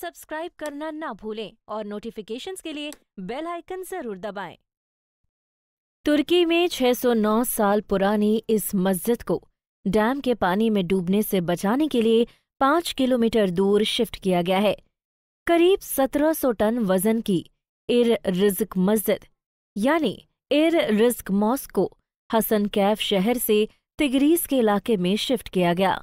Subscribe करना ना भूलें और नोटिफिकेशंस के लिए बेल आइकन जरूर दबाएं। तुर्की में 609 साल पुरानी इस मस्जिद को डैम के पानी में डूबने से बचाने के लिए पाँच किलोमीटर दूर शिफ्ट किया गया है करीब 1700 टन वजन की इर रिज्क मस्जिद यानी इर रिज्क मॉस्क को हसन कैफ शहर से तिगरीस के इलाके में शिफ्ट किया गया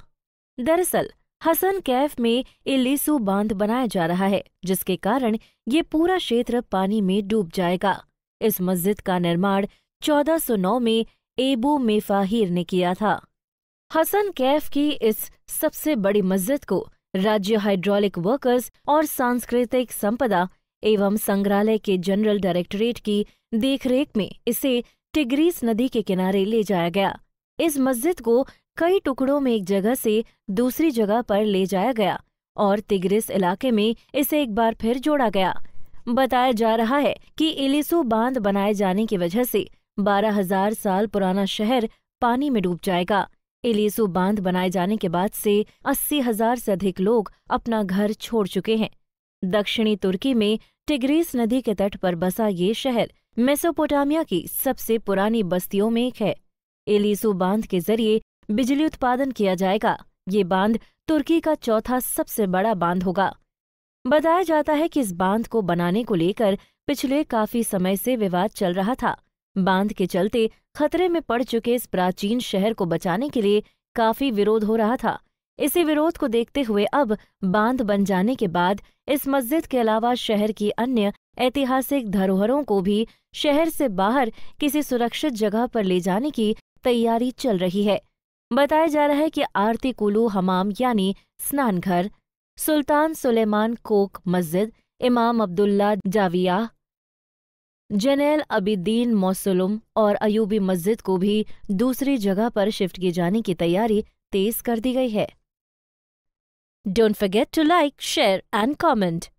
दरअसल हसन कैफ में इलीसू बांध बनाया जा रहा है जिसके कारण ये पूरा क्षेत्र पानी में डूब जाएगा इस मस्जिद का निर्माण 1409 में एबू मेफाहिर ने किया था हसन कैफ की इस सबसे बड़ी मस्जिद को राज्य हाइड्रोलिक वर्कर्स और सांस्कृतिक संपदा एवं संग्रहालय के जनरल डायरेक्टरेट की देखरेख में इसे टिग्रीस नदी के किनारे ले जाया गया इस मस्जिद को कई टुकड़ों में एक जगह से दूसरी जगह पर ले जाया गया और तिग्रिस इलाके में इसे एक बार फिर जोड़ा गया बताया जा रहा है कि इलिसु बांध बनाए जाने की वजह से बारह हजार साल पुराना शहर पानी में डूब जाएगा इलिसु बांध बनाए जाने के बाद से अस्सी हजार से अधिक लोग अपना घर छोड़ चुके हैं दक्षिणी तुर्की में टिग्रेस नदी के तट पर बसा ये शहर मेसोपोटामिया की सबसे पुरानी बस्तियों में एक है एलिसु बांध के जरिए बिजली उत्पादन किया जाएगा ये बांध तुर्की का चौथा सबसे बड़ा बांध होगा बताया जाता है कि इस बांध को बनाने को लेकर पिछले काफी समय से विवाद चल रहा था बांध के चलते खतरे में पड़ चुके इस प्राचीन शहर को बचाने के लिए काफी विरोध हो रहा था इसी विरोध को देखते हुए अब बांध बन जाने के बाद इस मस्जिद के अलावा शहर की अन्य ऐतिहासिक धरोहरों को भी शहर से बाहर किसी सुरक्षित जगह पर ले जाने की तैयारी चल रही है बताया जा रहा है कि आरती कुलू हमाम यानी स्नानघर सुल्तान सुलेमान कोक मस्जिद इमाम अब्दुल्ला जाविया जनेल अबिद्दीन मौसलुम और अयूबी मस्जिद को भी दूसरी जगह पर शिफ्ट किए जाने की तैयारी तेज कर दी गई है don't forget to like share and comment